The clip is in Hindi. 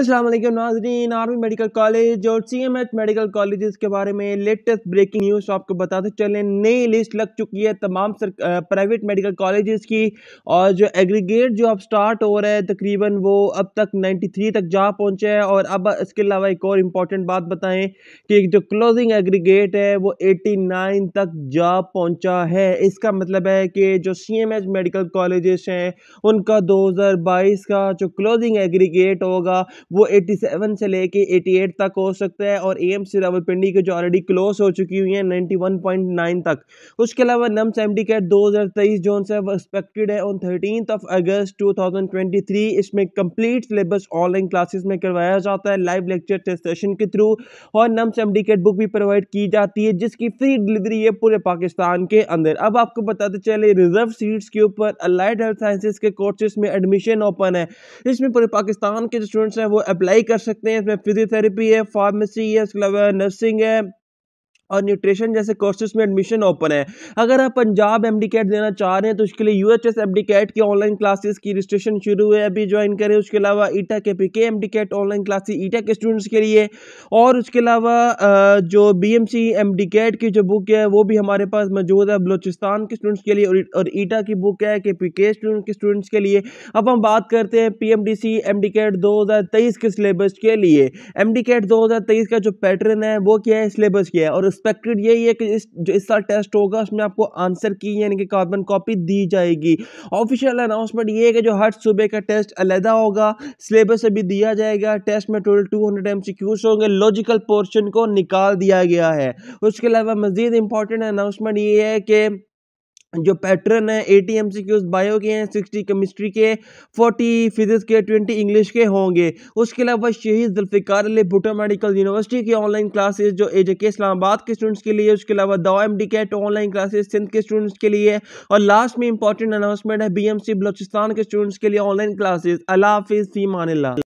अस्सलाम वालेकुम नाजरीन आर्मी मेडिकल कॉलेज और C M H medical college के बारे में लेटेस्ट ब्रेकिंग न्यूज़ आपको बताते चले नई लिस्ट लग चुकी है तमाम सर प्राइवेट मेडिकल कॉलेज की और जो एग्रीगेट जो अब स्टार्ट हो रहा है तकरीबन वो अब तक 93 तक जा पहुंचे हैं और अब इसके अलावा एक और इम्पॉर्टेंट बात बताएं कि जो क्लोजिंग एग्रीगेट है वो नाइन तक जा पहुँचा है इसका मतलब है कि जो C M H medical college हैं उनका दो हज़ार बाईस का जो क्लोजिंग एग्रीगेट होगा वो 87 से लेके 88 तक हो सकता है और एम सी रावलपिंडी के जो ऑलरेडी क्लोज हो चुकी हुई है 91.9 तक उसके अलावा नम्स एम डी कैट दो जो है एक्सपेक्टेड है ऑन थर्टीन ऑफ अगस्त 2023 इसमें कंप्लीट सिलेबस ऑनलाइन क्लासेस में करवाया जाता है लाइव लेक्चर टेस्ट सेशन के थ्रू और NUMS M D CAT book भी प्रोवाइड की जाती है जिसकी फ्री डिलीवरी है पूरे पाकिस्तान के अंदर अब आपको बताते चले रिजर्व सीट्स के ऊपर अलाइड हेल्थ साइंसेज के कोर्सेज में एडमिशन ओपन है इसमें पूरे पाकिस्तान के जो स्टूडेंट्स हैं वो अप्लाई कर सकते हैं इसमें फिजियोथेरेपी है फार्मेसी है उसके अलावा नर्सिंग है और न्यूट्रिशन जैसे कोर्सेज में एडमिशन ओपन है अगर आप पंजाब एम कैट देना चाह रहे हैं तो उसके लिए यू एच कैट की ऑनलाइन क्लासेस की रजिस्ट्रेशन शुरू है अभी ज्वाइन करें उसके अलावा ईटा K P K M CAT online classes ETEA के स्टूडेंट्स के लिए और उसके अलावा जो B M C M CAT की जो बुक है वो भी हमारे पास मौजूद है बलोचिस्तान के स्टूडेंट्स के लिए और ईटा की बुक है के पी के स्टूडेंट के स्टूडेंट्स के लिए अब हम बात करते हैं P M D C M D CAT दो हज़ार तेईस के सिलेबस के लिए एम डी कैट दो हज़ार तेईस का जो पैटर्न है वो क्या है सिलेबस क्या है और एक्सपेक्टेड यही है कि इस जो इस साल टेस्ट होगा उसमें आपको आंसर की यानी कि कार्बन कॉपी दी जाएगी ऑफिशियल अनाउंसमेंट ये है कि जो हर सुबह का टेस्ट अलहदा होगा सिलेबस से भी दिया जाएगा टेस्ट में total two hundred M C Qs होंगे लॉजिकल पोर्शन को निकाल दिया गया है उसके अलावा मजीद इंपॉर्टेंट अनाउंसमेंट ये है कि जो पैटर्न है eighty M C Qs bio के हैं सिक्सटी केमिस्ट्री के फोर्टी फिजिक्स के ट्वेंटी इंग्लिश के होंगे उसके अलावा शहीद जुल्फ़िकार अली भुटा मेडिकल यूनिवर्सिटी की ऑनलाइन क्लासेस जो एज के इस्लामाबाद के स्टूडेंट्स के लिए उसके अलावा दवा M D CAT online classes Sindh के स्टूडेंट्स के लिए और लास्ट में इंपॉर्टेंट अनाउंसमेंट है बी एम सी बलोचिस्तान के स्टूडेंट्स के लिए ऑनलाइन क्लासेज अला हाफिज़ फ़ी मानिल्ला